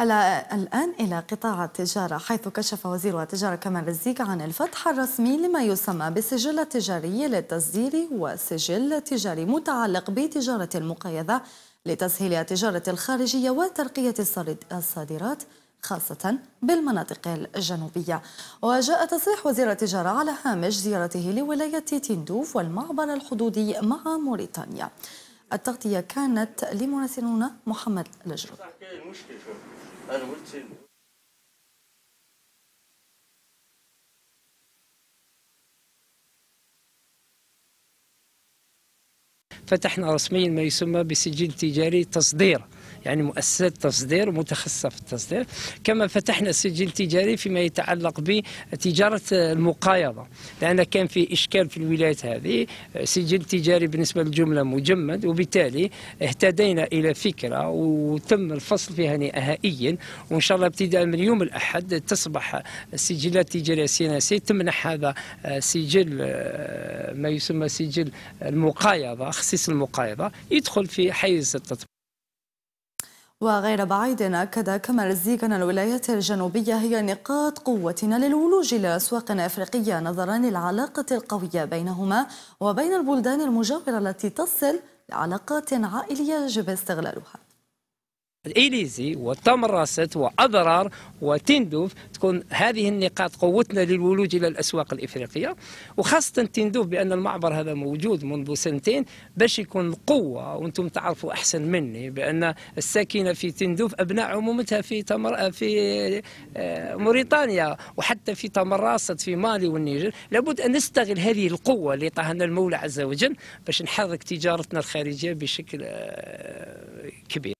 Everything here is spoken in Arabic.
الآن إلى قطاع التجارة حيث كشف وزير التجارة كمال الزيك عن الفتح الرسمي لما يسمى بالسجل التجاري للتصدير والسجل التجاري متعلق بتجارة المقايضة لتسهيل التجارة الخارجية وترقية الصادرات خاصة بالمناطق الجنوبية وجاء تصريح وزير التجارة على هامش زيارته لولاية تندوف والمعبر الحدودي مع موريتانيا التغطية كانت لممثلنا محمد الأجرب فتحنا رسميا ما يسمى بسجل تجاري تصدير يعني مؤسسات تصدير متخصصة في التصدير كما فتحنا سجل تجاري فيما يتعلق بتجارة المقايضة لأن كان في إشكال في الولايات هذه سجل تجاري بالنسبة للجملة مجمد وبالتالي اهتدينا إلى فكرة وتم الفصل فيها نهائيا وإن شاء الله ابتداء من يوم الأحد تصبح السجلات التجارية السياسية تمنح هذا سجل ما يسمى سجل المقايضة خصيص المقايضة يدخل في حيز التطبيق وغير بعيد أكد كمال زيك أن الولايات الجنوبية هي نقاط قوتنا للولوج إلى أسواق أفريقية نظرا للعلاقة القوية بينهما وبين البلدان المجاورة التي تصل لعلاقات عائلية يجب استغلالها الإليزي وتمرست وأضرار وتندوف تكون هذه النقاط قوتنا للولوج إلى الأسواق الإفريقية وخاصة تندوف بأن المعبر هذا موجود منذ سنتين باش يكون قوة وأنتم تعرفوا أحسن مني بأن الساكنة في تندوف أبناء عمومتها في تمر... في آه، موريتانيا وحتى في تمرست في مالي والنيجر لابد أن نستغل هذه القوة اللي طهنا المولى عز وجل باش نحرك تجارتنا الخارجية بشكل آه، كبير